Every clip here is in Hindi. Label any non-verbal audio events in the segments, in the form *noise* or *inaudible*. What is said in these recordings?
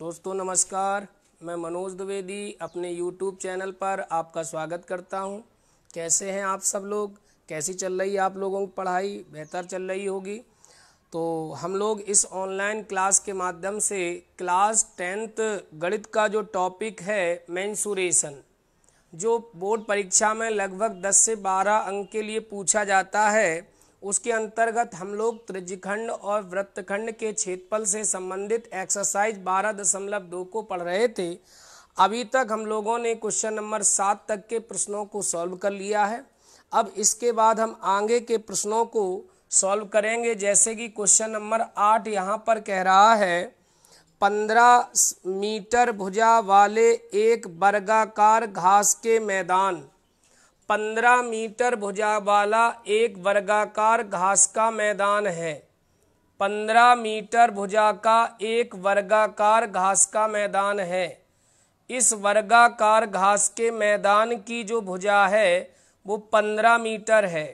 दोस्तों नमस्कार मैं मनोज द्विवेदी अपने YouTube चैनल पर आपका स्वागत करता हूं कैसे हैं आप सब लोग कैसी चल रही है आप लोगों की पढ़ाई बेहतर चल रही होगी तो हम लोग इस ऑनलाइन क्लास के माध्यम से क्लास टेंथ गणित का जो टॉपिक है मैंसूरेशन जो बोर्ड परीक्षा में लगभग 10 से 12 अंक के लिए पूछा जाता है उसके अंतर्गत हम लोग त्रिजखंड और वृत्तखंड के क्षेत्रफल से संबंधित एक्सरसाइज बारह दशमलव दो को पढ़ रहे थे अभी तक हम लोगों ने क्वेश्चन नंबर सात तक के प्रश्नों को सॉल्व कर लिया है अब इसके बाद हम आगे के प्रश्नों को सॉल्व करेंगे जैसे कि क्वेश्चन नंबर आठ यहाँ पर कह रहा है पंद्रह मीटर भुजा वाले एक बर्गाकार घास के मैदान पंद्रह मीटर भुजा वाला एक वर्गाकार घास का मैदान है पंद्रह मीटर भुजा का एक वर्गाकार घास का मैदान है इस वर्गाकार घास के मैदान की जो भुजा है वो पंद्रह मीटर है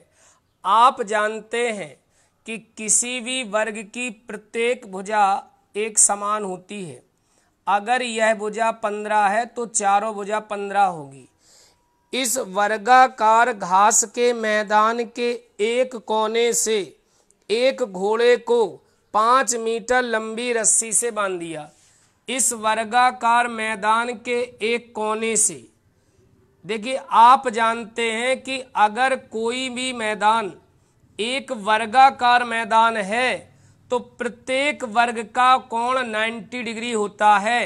आप जानते हैं कि किसी भी वर्ग की प्रत्येक भुजा एक समान होती है अगर यह भुजा पंद्रह है तो चारों भुजा पंद्रह होगी इस वर्गाकार घास के मैदान के एक कोने से एक घोड़े को पांच मीटर लंबी रस्सी से बांध दिया इस वर्गाकार मैदान के एक कोने से देखिए आप जानते हैं कि अगर कोई भी मैदान एक वर्गाकार मैदान है तो प्रत्येक वर्ग का कोण 90 डिग्री होता है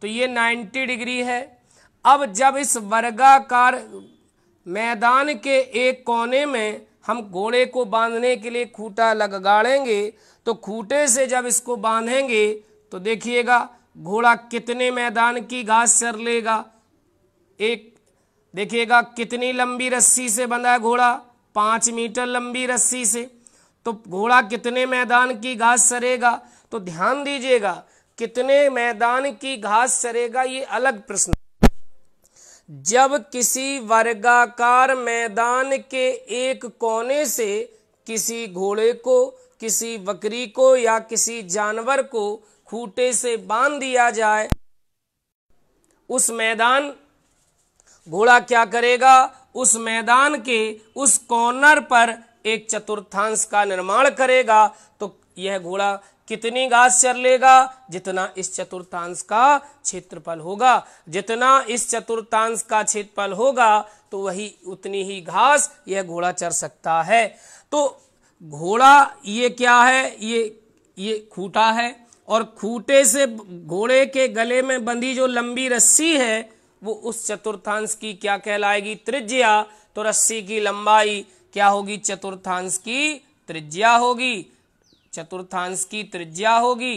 तो ये 90 डिग्री है अब जब इस वर्गाकार मैदान के एक कोने में हम घोड़े को बांधने के लिए खूटा लग गाड़ेंगे तो खूटे से जब इसको बांधेंगे तो देखिएगा घोड़ा कितने मैदान की घास चर लेगा एक देखिएगा कितनी लंबी रस्सी से बंधा है घोड़ा पाँच मीटर लंबी रस्सी से तो घोड़ा कितने मैदान की घास चरेगा तो ध्यान दीजिएगा कितने मैदान की घास चरेगा ये अलग प्रश्न जब किसी वर्गाकार मैदान के एक कोने से किसी घोड़े को किसी बकरी को या किसी जानवर को खूटे से बांध दिया जाए उस मैदान घोड़ा क्या करेगा उस मैदान के उस कॉर्नर पर एक चतुर्थांश का निर्माण करेगा तो यह घोड़ा कितनी घास चर लेगा जितना इस चतुर्थांश का क्षेत्रफल होगा जितना इस चतुर्थांश का क्षेत्रफल होगा तो वही उतनी ही घास यह घोड़ा चर सकता है तो घोड़ा ये क्या है ये ये खूटा है और खूटे से घोड़े के गले में बंधी जो लंबी रस्सी है वो उस चतुर्थांश की क्या कहलाएगी त्रिज्या तो रस्सी की लंबाई क्या होगी चतुर्थांश की त्रिज्या होगी चतुर्थांश की त्रिज्या होगी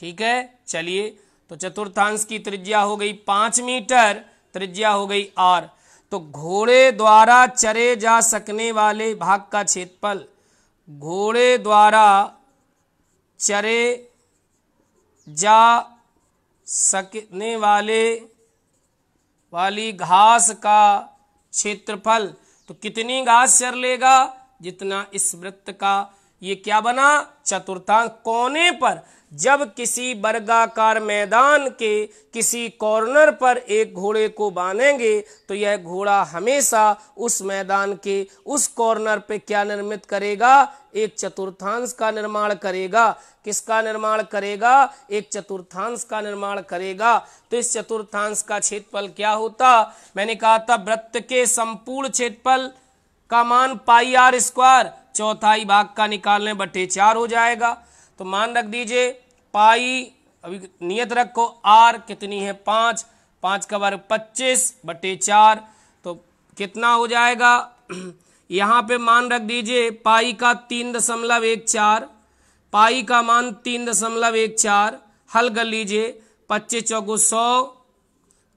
ठीक है चलिए तो चतुर्थांश की त्रिज्या हो गई पांच मीटर त्रिज्या हो गई आर तो घोड़े द्वारा चरे जा सकने वाले भाग का क्षेत्रफल घोड़े द्वारा चरे जा सकने वाले वाली घास का क्षेत्रफल तो कितनी घास चर लेगा जितना इस वृत्त का ये क्या बना चतुर्थांश कोने पर जब किसी वर्गाकार मैदान के किसी कॉर्नर पर एक घोड़े को बांधेंगे तो यह घोड़ा हमेशा उस मैदान के उस कॉर्नर पे क्या निर्मित करेगा एक चतुर्थांश का निर्माण करेगा किसका निर्माण करेगा एक चतुर्थांश का निर्माण करेगा तो इस चतुर्थांश का क्षेत्रफल क्या होता मैंने कहा था वृत्त के संपूर्ण क्षेत्रफल का मान पाई आर स्क्वायर चौथाई भाग का निकाल लें बटे चार हो जाएगा तो मान रख दीजिए पाई अभी नियत रखो आर कितनी है पांच पांच का वर्ग पच्चीस बटे चार तो कितना हो जाएगा *clears throat* यहां पे मान रख दीजिए पाई का तीन दशमलव एक चार पाई का मान तीन दशमलव एक चार हल कर लीजिए पच्चीस चौको सौ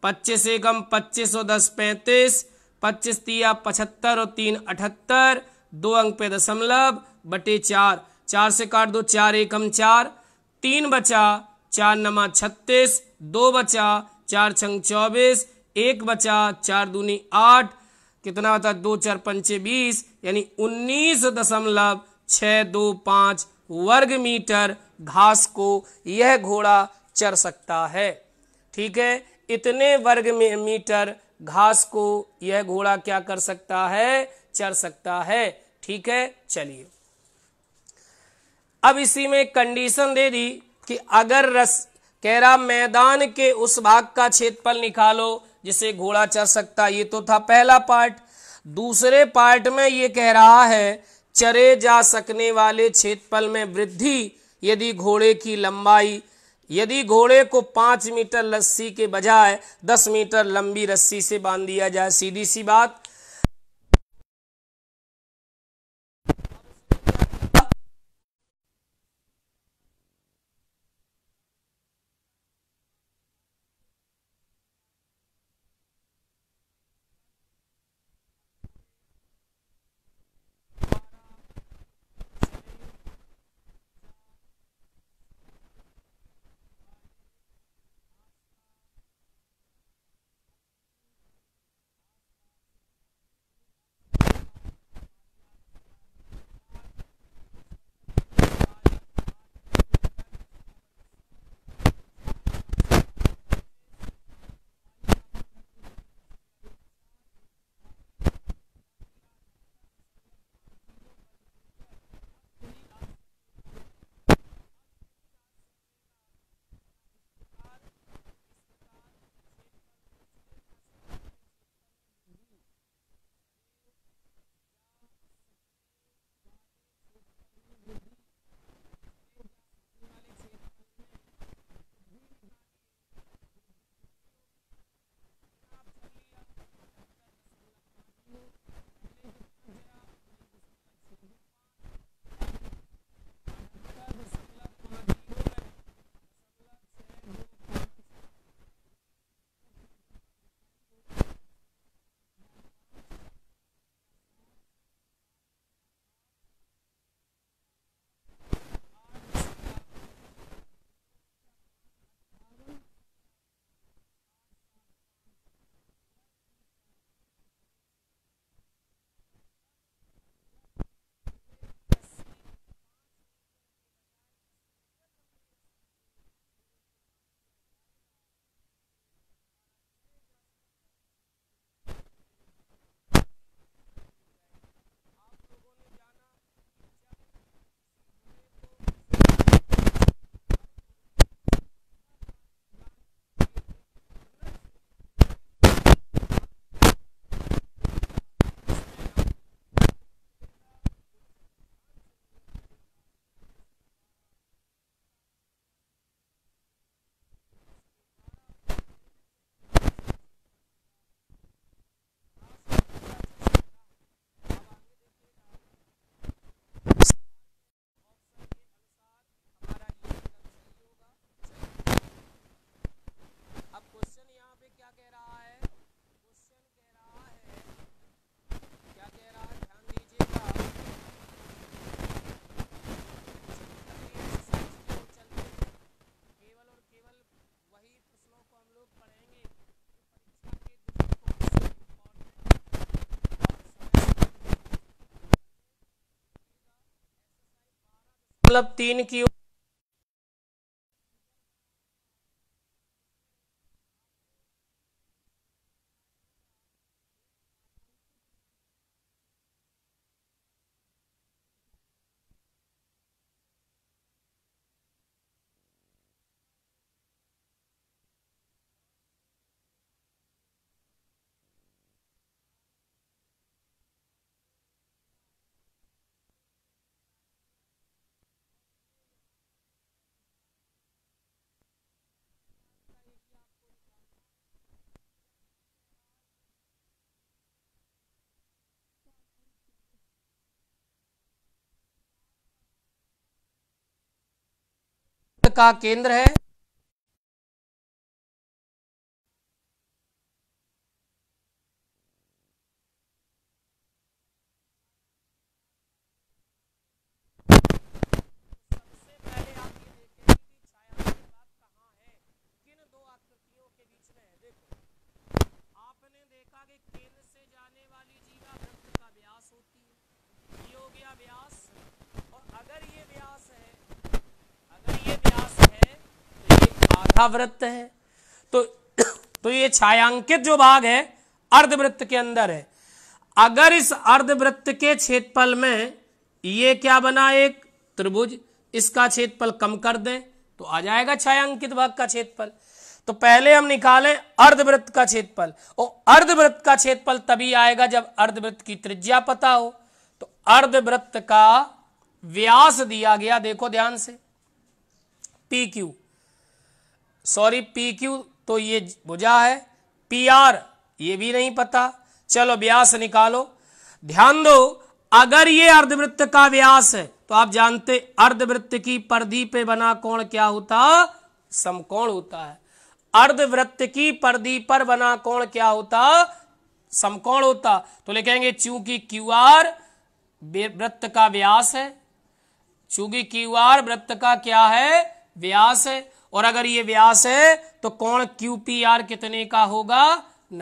पच्चीस एकम पच्चीस सौ दस पैंतीस पच्चीस तिया पचहत्तर और तीन अठहत्तर दो अंक पे दशमलव बटे चार चार से काट दो चार एकम चार तीन बचा चार नमा छत्तीस दो बचा चार छंग चौबीस एक बचा चार दूनी आठ कितना होता दो चार पंचे बीस यानी उन्नीस दशमलव छह दो पांच वर्ग मीटर घास को यह घोड़ा चर सकता है ठीक है इतने वर्ग में मीटर घास को यह घोड़ा क्या कर सकता है चर सकता है ठीक है चलिए अब इसी में कंडीशन दे दी कि अगर रस कह रहा मैदान के उस भाग का क्षेत्रफल निकालो जिसे घोड़ा चर सकता ये तो था पहला पार्ट दूसरे पार्ट में ये कह रहा है चरे जा सकने वाले क्षेत्रफल में वृद्धि यदि घोड़े की लंबाई यदि घोड़े को पांच मीटर रस्सी के बजाय दस मीटर लंबी रस्सी से बांध दिया जाए सीधी सी बात मतलब तीन की का केंद्र है केंद्र से जाने वाली जीवा वृत्त का व्यास होती है योगी व्यास वृत्त है तो तो ये छायांकित जो भाग है अर्धवृत्त के अंदर है अगर इस अर्धवृत्त के क्षेत्रफल में ये क्या बना एक त्रिभुज इसका क्षेत्रफल कम कर दें तो आ जाएगा छायांकित भाग का क्षेत्रफल तो पहले हम निकालें अर्धवृत्त का क्षेत्रफल और अर्धवृत्त का क्षेत्रफल तभी आएगा जब अर्धवृत्त की त्रिज्या पता हो तो अर्धवृत्त का व्यास दिया गया देखो ध्यान से P Q sorry P Q तो ये बुझा है पी आर ये भी नहीं पता चलो व्यास निकालो ध्यान दो अगर ये अर्धवृत्त का व्यास है तो आप जानते अर्धवृत्त की परिधि पे बना कोण क्या होता समकोण होता है अर्धवृत्त की परिधि पर बना कोण क्या होता समकोण होता तो लिखेंगे चूंकि क्यू आर वृत्त का व्यास है चूंकि क्यू आर वृत्त का क्या है व्यास है और अगर ये व्यास है तो कोण क्यू पी आर कितने का होगा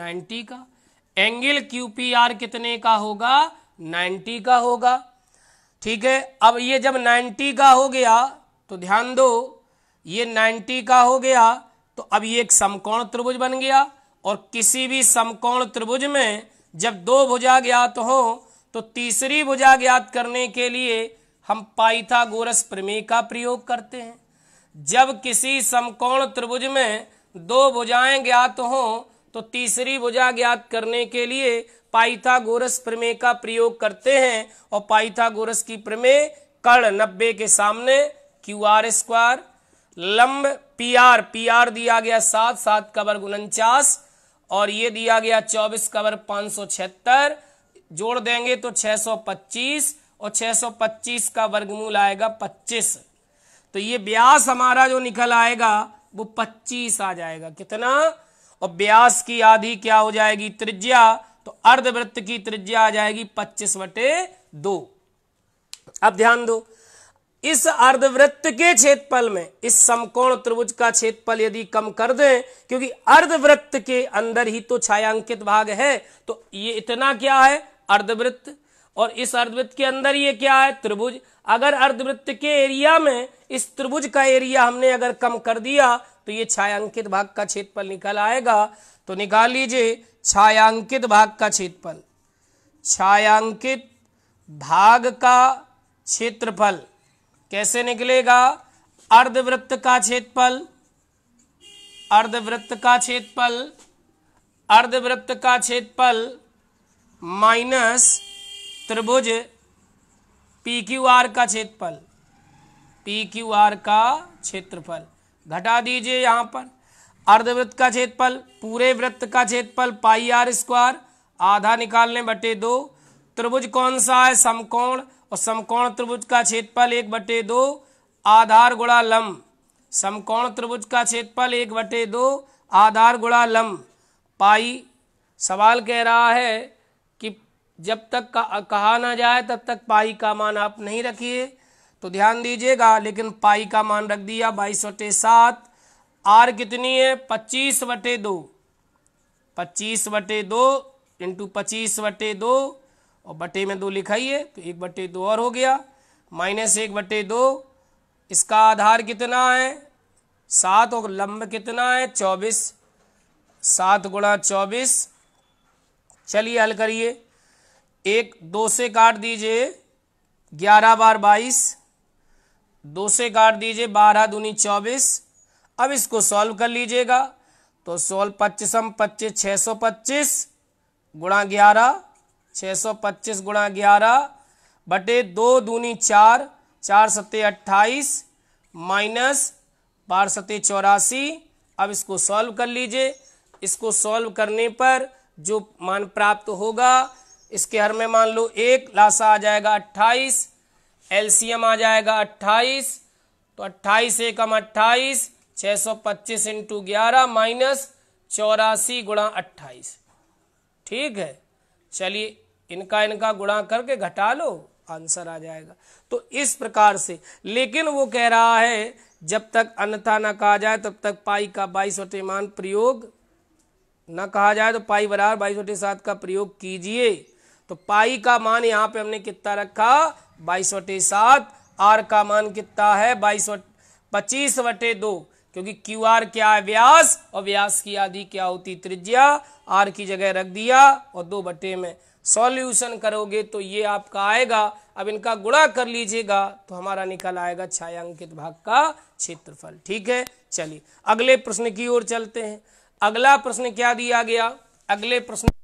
90 का एंगल क्यू पी आर कितने का होगा 90 का होगा ठीक है अब ये जब 90 का हो गया तो ध्यान दो ये 90 का हो गया तो अब ये एक समकोण त्रिभुज बन गया और किसी भी समकोण त्रिभुज में जब दो भुजा ज्ञात हो तो तीसरी भुजा ज्ञात करने के लिए हम पाइथागोरस प्रमेय का प्रयोग करते हैं जब किसी समकोण त्रिभुज में दो भुजाएं ज्ञात हों तो तीसरी भुजा ज्ञात करने के लिए पाइथागोरस प्रमेय का प्रयोग करते हैं और पाइथागोरस की प्रमेय कर्ण नब्बे के सामने क्यू आर स्क्वायर लंब पी आर पी आर दिया गया सात सात कवर उनचास और ये दिया गया चौबीस कवर पांच सौ छिहत्तर जोड़ देंगे तो छह सौ पच्चीस और छह सौ पच्चीस का वर्गमूल आएगा पच्चीस तो ये ब्यास हमारा जो निकल आएगा वो पच्चीस आ जाएगा कितना और ब्यास की आधी क्या हो जाएगी त्रिज्या तो अर्धवृत्त की त्रिज्या आ जाएगी पच्चीस बटे दो अब ध्यान दो इस अर्धवृत्त के क्षेत्रफल में इस समकोण त्रिभुज का क्षेत्रफल यदि कम कर दें क्योंकि अर्धवृत्त के अंदर ही तो छायांकित भाग है तो ये इतना क्या है अर्धवृत्त और इस अर्धवृत्त के अंदर ये क्या है त्रिभुज अगर अर्धवृत्त के एरिया में इस त्रिभुज का एरिया हमने अगर कम कर दिया तो ये छायांकित भाग का क्षेत्रफल निकल आएगा तो निकाल लीजिए छायांकित भाग का क्षेत्रफल छायांकित भाग का क्षेत्रफल कैसे निकलेगा अर्धवृत्त का क्षेत्रफल अर्धवृत्त का क्षेत्रफल अर्धवृत्त का क्षेत्रफल माइनस त्रिभुज पी क्यू आर का क्षेत्रफल पी क्यू आर का क्षेत्रफल घटा दीजिए यहां पर अर्धवृत्त का क्षेत्रफल पूरे वृत्त का क्षेत्रफल पाई आर स्क्वायर आधा निकालने बटे दो त्रिभुज कौन सा है समकोण और समकोण त्रिभुज का क्षेत्रफल एक बटे दो आधार गुणा लम समकोण त्रिभुज का क्षेत्रफल एक बटे दो आधार गुणा लम पाई सवाल कह रहा है जब तक कहा ना जाए तब तक पाई का मान आप नहीं रखिए तो ध्यान दीजिएगा लेकिन पाई का मान रख दिया बाईस वटे सात आर कितनी है पच्चीस वटे दो पच्चीस वटे दो इंटू पच्चीस वटे दो और बटे में दो लिखाइए तो एक बटे दो और हो गया माइनस एक बटे दो इसका आधार कितना है सात और लंब कितना है चौबीस सात गुणा चौबीस चलिए हल करिए एक दो से काट दीजिए ग्यारह बार बाईस दो से काट दीजिए बारह दूनी चौबीस अब इसको सॉल्व कर लीजिएगा तो सोल्व पच्चीसम पच्चीस छः सौ पच्चीस गुणा ग्यारह छः सौ पच्चीस गुणा ग्यारह बटे दो दूनी चार चार सत्ते अट्ठाईस माइनस बारह सत्ते चौरासी अब इसको सॉल्व कर लीजिए इसको सॉल्व करने पर जो मान प्राप्त होगा इसके हर में मान लो एक लासा आ जाएगा अट्ठाईस एलसीएम आ जाएगा अट्ठाईस तो अट्ठाईस एकम अट्ठाईस छह सौ पच्चीस इंटू ग्यारह माइनस चौरासी गुणा अट्ठाईस ठीक है चलिए इनका इनका गुणा करके घटा लो आंसर आ जाएगा तो इस प्रकार से लेकिन वो कह रहा है जब तक अन्यथा न कहा जाए तब तक पाई का बाईस मान प्रयोग न कहा जाए तो पाई बराबर बाईस सात का प्रयोग कीजिए तो पाई का मान यहाँ पे हमने कितना रखा बाईस वटे सात आर का मान कितना है बाईस वट पच्चीस वटे दो क्योंकि क्यू आर क्या है व्यास और व्यास की आदि क्या होती त्रिज्या आर की जगह रख दिया और दो बटे में सॉल्यूशन करोगे तो ये आपका आएगा अब इनका गुणा कर लीजिएगा तो हमारा निकल आएगा छायांकित भाग का क्षेत्रफल ठीक है चलिए अगले प्रश्न की ओर चलते हैं अगला प्रश्न क्या दिया गया अगले प्रश्न